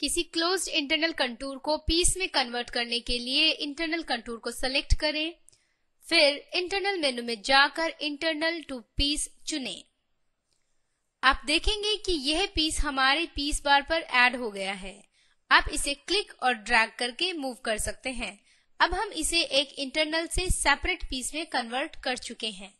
किसी closed internal contour को piece में कन्वर्ट करने के लिए इंटरनल कंटूर को सेलेक्ट करें फिर इंटरनल मेनू में जाकर इंटरनल टू पीस चुनें। आप देखेंगे कि यह पीस हमारे पीस बार पर ऐड हो गया है आप इसे क्लिक और ड्रैग करके मूव कर सकते हैं अब हम इसे एक इंटरनल से सेपरेट पीस में कन्वर्ट कर चुके हैं